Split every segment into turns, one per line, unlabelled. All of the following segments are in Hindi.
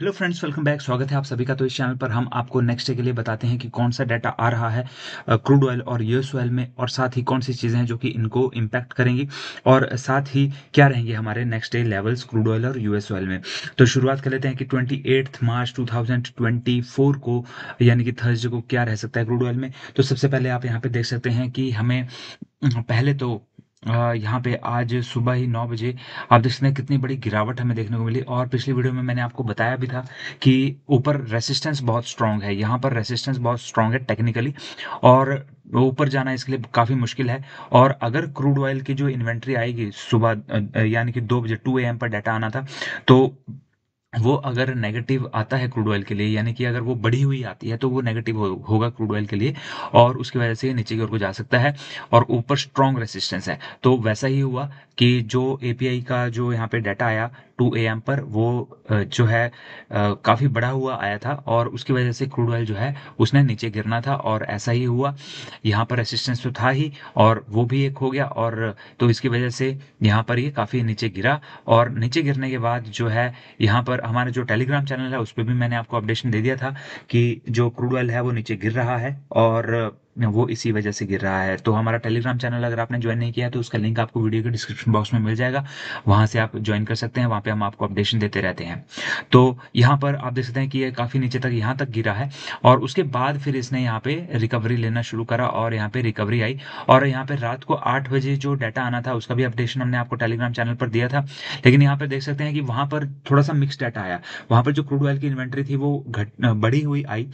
हेलो फ्रेंड्स वेलकम बैक स्वागत है आप सभी का तो इस चैनल पर हम आपको नेक्स्ट डे के लिए बताते हैं कि कौन सा डाटा आ रहा है क्रूड ऑयल और यूएस ऑयल में और साथ ही कौन सी चीज़ें हैं जो कि इनको इम्पैक्ट करेंगी और साथ ही क्या रहेंगे हमारे next day levels crude oil और यूएस ऑयल में तो शुरुआत कर लेते हैं कि ट्वेंटी मार्च टू को यानी कि थर्सडे को क्या रह सकता है क्रूड ऑयल में तो सबसे पहले आप यहाँ पर देख सकते हैं कि हमें पहले तो यहाँ पे आज सुबह ही नौ बजे आप देख सकते हैं कितनी बड़ी गिरावट हमें देखने को मिली और पिछली वीडियो में मैंने आपको बताया भी था कि ऊपर रेसिस्टेंस बहुत स्ट्रांग है यहाँ पर रेसिस्टेंस बहुत स्ट्रांग है टेक्निकली और ऊपर जाना इसके लिए काफ़ी मुश्किल है और अगर क्रूड ऑयल की जो इन्वेंट्री आएगी सुबह यानी कि दो बजे टू ए पर डाटा आना था तो वो अगर नेगेटिव आता है क्रूड ऑयल के लिए यानी कि अगर वो बढ़ी हुई आती है तो वो नेगेटिव हो, होगा क्रूड ऑयल के लिए और उसकी वजह से नीचे की ओर को जा सकता है और ऊपर स्ट्रांग रेसिस्टेंस है तो वैसा ही हुआ कि जो एपीआई का जो यहाँ पे डाटा आया टू ए पर वो जो है काफ़ी बड़ा हुआ आया था और उसकी वजह से क्रूड ऑयल जो है उसने नीचे गिरना था और ऐसा ही हुआ यहाँ पर असिस्टेंस तो था ही और वो भी एक हो गया और तो इसकी वजह से यहाँ पर ये यह काफ़ी नीचे गिरा और नीचे गिरने के बाद जो है यहाँ पर हमारे जो टेलीग्राम चैनल है उस पर भी मैंने आपको अपडेशन दे दिया था कि जो क्रूड ऑयल है वो नीचे गिर रहा है और वो इसी वजह से गिर रहा है तो हमारा टेलीग्राम चैनल अगर आपने ज्वाइन नहीं किया तो उसका लिंक आपको वीडियो के डिस्क्रिप्शन बॉक्स में मिल जाएगा वहां से आप ज्वाइन कर सकते हैं वहां पे हम आपको अपडेशन देते रहते हैं तो यहाँ पर आप देख सकते हैं कि ये काफ़ी नीचे तक यहाँ तक गिरा है और उसके बाद फिर इसने यहाँ पे रिकवरी लेना शुरू करा और यहाँ पे रिकवरी आई और यहाँ पे रात को आठ बजे जो डाटा आना था उसका भी अपडेशन हमने आपको टेलीग्राम चैनल पर दिया था लेकिन यहाँ पर देख सकते हैं कि वहां पर थोड़ा सा मिक्स डाटा आया वहां पर जो क्रूड ऑयल की इन्वेंट्री थी वो घट बढ़ी हुई आई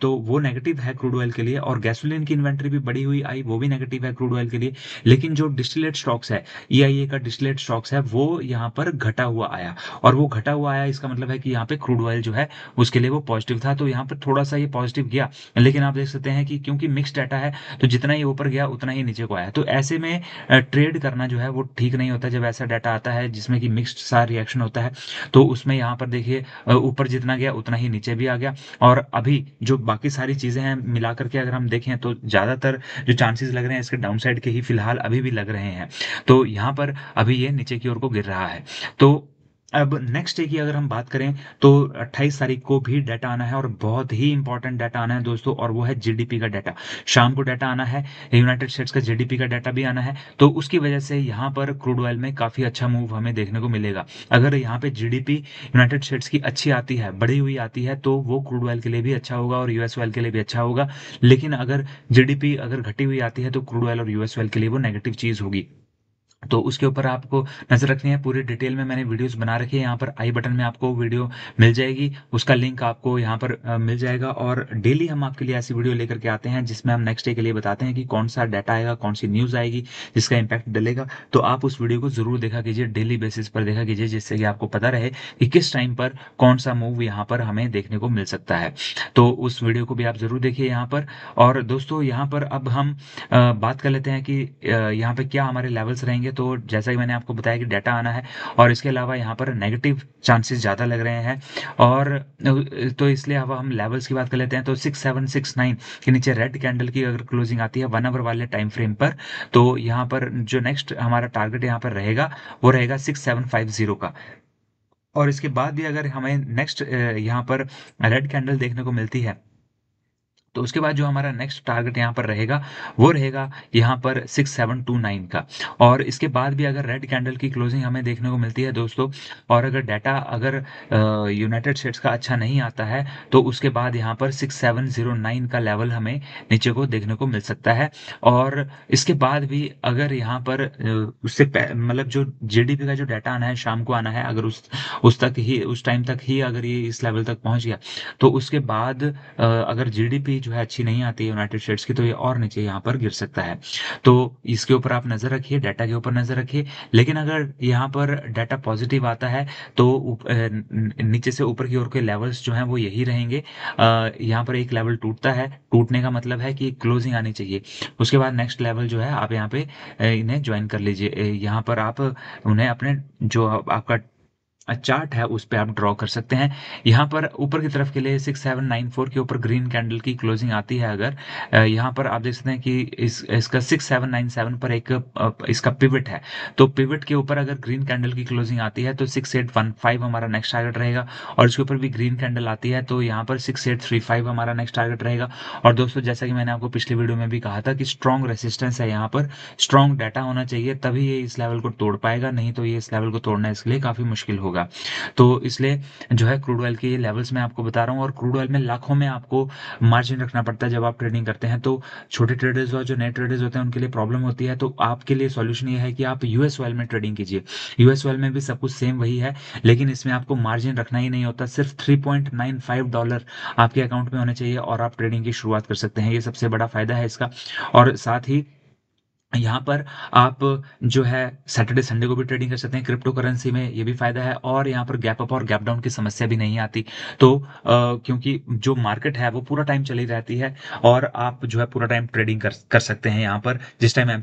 तो वो नेगेटिव है क्रूड ऑयल के लिए और गैस गैसोलीन की इन्वेंट्री भी बड़ी हुई आई वो भी नेगेटिव है क्रूड ऑयल के लिए लेकिन जो डिस्टिलेट स्टॉक्स है ई e का डिस्टिलेट स्टॉक्स है वो यहाँ पर घटा हुआ आया और वो घटा हुआ आया इसका मतलब है कि यहाँ पे क्रूड ऑयल जो है उसके लिए वो पॉजिटिव था तो यहाँ पर थोड़ा सा ये पॉजिटिव गया लेकिन आप देख सकते हैं कि क्योंकि मिक्स डाटा है तो जितना ही ऊपर गया उतना ही नीचे को आया तो ऐसे में ट्रेड करना जो है वो ठीक नहीं होता जब ऐसा डाटा आता है जिसमें कि मिक्सड सा रिएक्शन होता है तो उसमें यहाँ पर देखिए ऊपर जितना गया उतना ही नीचे भी आ गया और अभी जो बाकी सारी चीज़ें हैं मिलाकर के अगर हम देखें देखें तो ज़्यादातर जो चांसेस लग रहे हैं इसके डाउन साइड के ही फिलहाल अभी भी लग रहे हैं तो यहां पर अभी ये नीचे की ओर को गिर रहा है तो अब नेक्स्ट डे की अगर हम बात करें तो 28 तारीख को भी डाटा आना है और बहुत ही इंपॉर्टेंट डाटा आना है दोस्तों और वो है जीडीपी का डाटा शाम को डाटा आना है यूनाइटेड स्टेट्स का जीडीपी का डाटा भी आना है तो उसकी वजह से यहाँ पर क्रूड ऑयल में काफ़ी अच्छा मूव हमें देखने को मिलेगा अगर यहाँ पे जी यूनाइटेड स्टेट्स की अच्छी आती है बढ़ी हुई आती है तो वो क्रूड ऑयल के लिए भी अच्छा होगा और यूएस ऑयल के लिए भी अच्छा होगा लेकिन अगर जी अगर घटी हुई आती है तो क्रूड ऑयल और यूएस ऑयल के लिए वो नेगेटिव चीज़ होगी तो उसके ऊपर आपको नज़र रखनी है पूरी डिटेल में मैंने वीडियोस बना रखी है यहाँ पर आई बटन में आपको वीडियो मिल जाएगी उसका लिंक आपको यहाँ पर मिल जाएगा और डेली हम आपके लिए ऐसी वीडियो लेकर के आते हैं जिसमें हम नेक्स्ट डे के लिए बताते हैं कि कौन सा डाटा आएगा कौन सी न्यूज़ आएगी जिसका इम्पैक्ट डलेगा तो आप उस वीडियो को ज़रूर देखा कीजिए डेली बेसिस पर देखा कीजिए जिससे कि आपको पता रहे कि किस टाइम पर कौन सा मूव यहाँ पर हमें देखने को मिल सकता है तो उस वीडियो को भी आप ज़रूर देखिए यहाँ पर और दोस्तों यहाँ पर अब हम बात कर लेते हैं कि यहाँ पर क्या हमारे लेवल्स रहेंगे करेंगे तो जैसा कि मैंने आपको बताया कि डाटा आना है और इसके अलावा यहाँ पर नेगेटिव चांसेस ज़्यादा लग रहे हैं और तो इसलिए अब हम लेवल्स की बात कर लेते हैं तो सिक्स सेवन सिक्स नाइन के नीचे रेड कैंडल की अगर क्लोजिंग आती है वन आवर वाले टाइम फ्रेम पर तो यहाँ पर जो नेक्स्ट हमारा टारगेट यहाँ पर रहेगा वो रहेगा सिक्स सेवन फाइव जीरो का और इसके बाद भी अगर हमें नेक्स्ट यहाँ पर रेड कैंडल देखने को मिलती है तो उसके बाद जो हमारा नेक्स्ट टारगेट यहाँ पर रहेगा वो रहेगा यहाँ पर सिक्स सेवन टू नाइन का और इसके बाद भी अगर रेड कैंडल की क्लोजिंग हमें देखने को मिलती है दोस्तों और अगर डाटा अगर यूनाइटेड स्टेट्स का अच्छा नहीं आता है तो उसके बाद यहाँ पर सिक्स सेवन जीरो नाइन का लेवल हमें नीचे को देखने को मिल सकता है और इसके बाद भी अगर यहाँ पर उससे मतलब जो जीडीपी का जो डाटा आना है शाम को आना है अगर उस उस तक ही उस टाइम तक ही अगर ये इस लेवल तक पहुँच गया तो उसके बाद अगर जीडीपी जो है अच्छी नहीं आती है यूनाइटेड स्टेट्स की तो ये और नीचे यहाँ पर गिर सकता है तो इसके ऊपर आप नजर रखिए डाटा के ऊपर नजर रखिए लेकिन अगर यहाँ पर डाटा पॉजिटिव आता है तो नीचे से ऊपर की ओर के लेवल्स जो है वो यही रहेंगे यहाँ पर एक लेवल टूटता है टूटने का मतलब है कि क्लोजिंग आनी चाहिए उसके बाद नेक्स्ट लेवल जो है आप यहाँ पे इन्हें ज्वाइन कर लीजिए यहाँ पर आप उन्हें अपने जो आपका चार्ट है उस पर आप ड्रॉ कर सकते हैं यहाँ पर ऊपर की तरफ के लिए सिक्स सेवन नाइन फोर के ऊपर ग्रीन कैंडल की क्लोजिंग आती है अगर यहाँ पर आप देख सकते हैं कि इस इसका सिक्स सेवन नाइन सेवन पर एक इसका पिवट है तो पिवट के ऊपर अगर ग्रीन कैंडल की क्लोजिंग आती है तो सिक्स एट वन फाइव हमारा नेक्स्ट टारगेट रहेगा और इसके ऊपर भी ग्रीन कैंडल आती है तो यहाँ पर सिक्स एट थ्री फाइव हमारा नेक्स्ट टारगेट रहेगा और दोस्तों जैसा कि मैंने आपको पिछले वीडियो में भी कहा था कि स्ट्रॉन्ग रेसिस्टेंस है यहाँ पर स्ट्रॉन्ग डाटा होना चाहिए तभी ये इस लेवल को तोड़ पाएगा नहीं तो ये इस लेवल को तोड़ना इसके लिए काफी मुश्किल होगा होगा तो इसलिए जो है क्रूड ऑयल के लेवल्स मैं आपको बता रहा हूँ और क्रूड ऑयल में लाखों में आपको मार्जिन रखना पड़ता है जब आप ट्रेडिंग करते हैं तो छोटे ट्रेडर्स और जो नए ट्रेडर्स होते हैं उनके लिए प्रॉब्लम होती है तो आपके लिए सोल्यूशन ये है कि आप यूएस ऑयल में ट्रेडिंग कीजिए यूएस ऑयल में भी सब कुछ सेम वही है लेकिन इसमें आपको मार्जिन रखना ही नहीं होता सिर्फ three point nine five dollar आपके अकाउंट में होने चाहिए और आप ट्रेडिंग की शुरुआत कर सकते हैं ये सबसे बड़ा फायदा है इसका और साथ ही यहाँ पर आप जो है सैटरडे संडे को भी ट्रेडिंग कर सकते हैं क्रिप्टो करेंसी में ये भी फायदा है और यहाँ पर गैप अप और गैप डाउन की समस्या भी नहीं आती तो आ, क्योंकि जो मार्केट है वो पूरा टाइम चली रहती है और आप जो है पूरा टाइम ट्रेडिंग कर, कर सकते हैं यहाँ पर जिस टाइम एम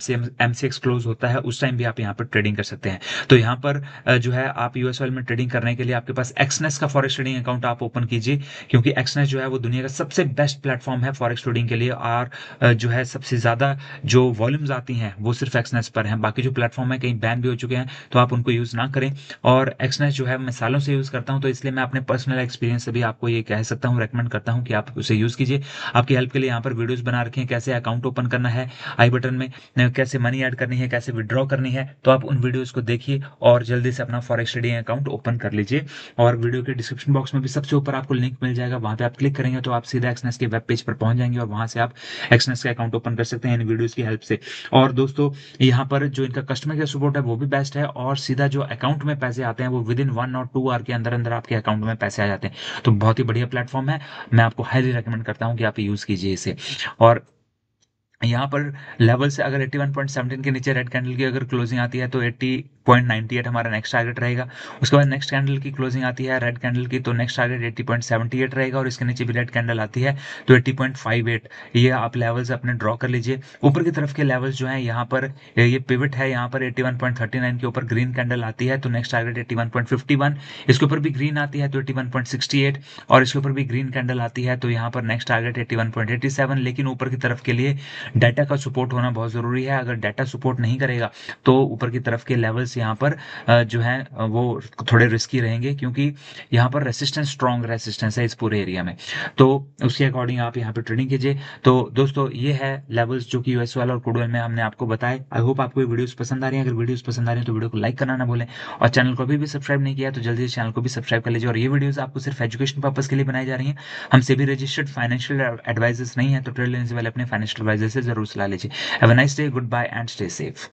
सी क्लोज होता है उस टाइम भी आप यहाँ पर ट्रेडिंग कर सकते हैं तो यहाँ पर जो है आप यूएस में ट्रेडिंग करने के लिए आपके पास एक्सनेस का फॉरेक्स ट्रेडिंग अकाउंट आप ओपन कीजिए क्योंकि एक्सनेस जो है वो दुनिया का सबसे बेस्ट प्लेटफॉर्म है फॉरेक्स ट्रेडिंग के लिए और जो है सबसे ज़्यादा जो वॉल्यूम्स आती नहीं हैं वो सिर्फ एक्सनेस पर हैं बाकी जो प्लेटफॉर्म है कहीं बैन भी हो चुके हैं तो आप उनको यूज़ ना करें और एक्सनेस जो है मैं सालों से यूज़ करता हूँ तो इसलिए मैं अपने पर्सनल एक्सपीरियंस से भी आपको ये कह सकता हूँ रेकमेंड करता हूँ कि आप उसे यूज़ कीजिए आपकी हेल्प के लिए यहाँ पर वीडियोज़ बना रखें कैसे अकाउंट ओपन करना है आई बटन में कैसे मनी ऐड करनी है कैसे विड्रॉ करनी है तो आप उन वीडियोज़ को देखिए और जल्दी से अपना फॉरेक्स ट्रेडिंग अकाउंट ओपन कर लीजिए और वीडियो के डिस्क्रिप्शन बॉक्स में भी सबसे ऊपर आपको लिंक मिल जाएगा वहाँ पर आप क्लिक करेंगे तो आप सीधा एक्सनेस के वेब पेज पर पहुँच जाएंगे और वहाँ से आप एक्सनेस का अकाउंट ओपन कर सकते हैं इन वीडियोज़ की हेल्प से और और दोस्तों यहाँ पर जो इनका कस्टमर केयर सपोर्ट है वो भी बेस्ट है और सीधा जो अकाउंट में पैसे आते हैं वो विद इन वन और टू आर के अंदर अंदर आपके अकाउंट में पैसे आ जाते हैं तो बहुत ही बढ़िया प्लेटफॉर्म है मैं आपको हाईली रिकमेंड करता हूँ कि आप यूज़ कीजिए इसे और यहाँ पर लेवल से अगर 81.17 के नीचे रेड कैंडल की अगर क्लोजिंग आती है तो पॉइंट नाइन्टी एट हमारा नेक्स्ट टारगेट रहेगा उसके बाद नेक्स्ट कैंडल की क्लोजिंग आती है रेड कैंडल की तो next target eighty point seventy eight रहेगा और इसके नीचे भी रेड कैंडल आती है तो एट्टी पॉइंट फाइव एट ये आप लेवल्स अपने ड्रॉ कर लीजिए ऊपर की तरफ के लेवल्स जो है यहाँ पर ये पिविट है यहाँ पर eighty one point thirty nine के ऊपर ग्रीन कैंडल आती है तो next target eighty one point fifty one इसके ऊपर भी ग्रीन आती है तो eighty one point sixty eight और इसके ऊपर भी ग्रीन कैंडल आती है तो यहाँ पर next target eighty one point eighty seven लेकिन ऊपर की तरफ के लिए डाटा का सपोर्ट होना बहुत जरूरी है अगर डाटा सपोर्ट नहीं करेगा तो ऊपर की तरफ के लेवल्स यहाँ पर जो है वो थोड़े रिस्की रहेंगे क्योंकि यहाँ पर रेसिस्टेंस स्ट्रॉन्ग रेसिस्टेंस है इस पूरे एरिया में तो उसके अकॉर्डिंग आप यहाँ पर ट्रेडिंग कीजिए तो दोस्तों ये है लेवल्स जो कि यूएस वाला और कुडवेल में हमने आपको बताया आई होप आपको ये वीडियोस पसंद आ रही है अगर वीडियोस पसंद आ रही है तो वीडियो को लाइक करना ना भूलें और चैनल को अभी भी सब्सक्राइब नहीं किया तो जल्दी चैनल को भी सब्सक्राइब कर लीजिए और ये वीडियोज आपको सिर्फ एजुकेशन पर्पज के लिए बनाई जा रही है हमसे भी रजिस्टर्ड फाइनेंशियल एडवाइजर्स नहीं है तो ट्रेड लेने से पहले अपने फाइनेंशियल एडवाइजर से जरूर सलाह लीजिए have a nice day goodbye and stay safe